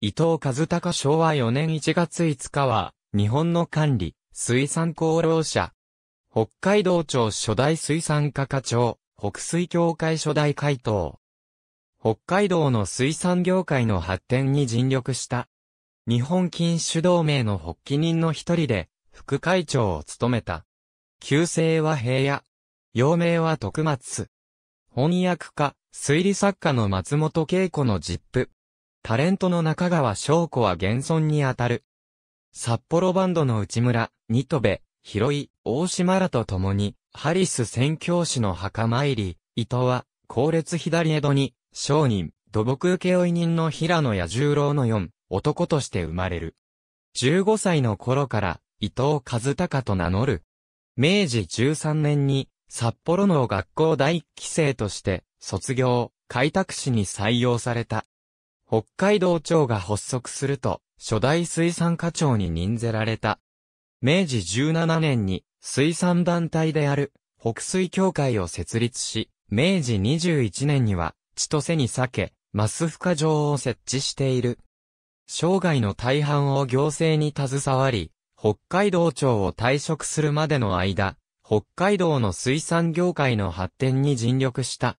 伊藤和孝昭和4年1月5日は、日本の管理、水産功労者。北海道庁初代水産課課長、北水協会初代会頭。北海道の水産業界の発展に尽力した。日本禁止同盟の発起人の一人で、副会長を務めた。旧姓は平野。幼名は徳松。翻訳家、推理作家の松本恵子の実父。タレントの中川翔子は現存にあたる。札幌バンドの内村、ニトベ、広井、大島らと共に、ハリス宣教師の墓参り、伊藤は、後列左江戸に、商人、土木請負人の平野彌十郎の四、男として生まれる。15歳の頃から、伊藤和孝と名乗る。明治13年に、札幌の学校第一期生として、卒業、開拓士に採用された。北海道庁が発足すると、初代水産課長に任ぜられた。明治17年に水産団体である北水協会を設立し、明治21年には千歳に避け、マスフ化場を設置している。生涯の大半を行政に携わり、北海道庁を退職するまでの間、北海道の水産業界の発展に尽力した。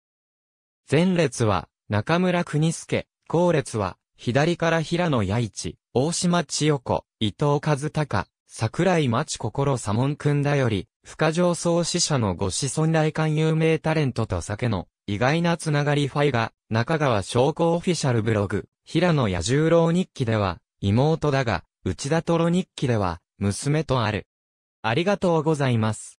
前列は中村国助、後列は、左から平野弥一、大島千代子、伊藤和孝、桜井町心左門君だより、不可上創始者のご子孫来館有名タレントと酒の意外なつながりファイが、中川商工オフィシャルブログ、平野彌十郎日記では、妹だが、内田トロ日記では、娘とある。ありがとうございます。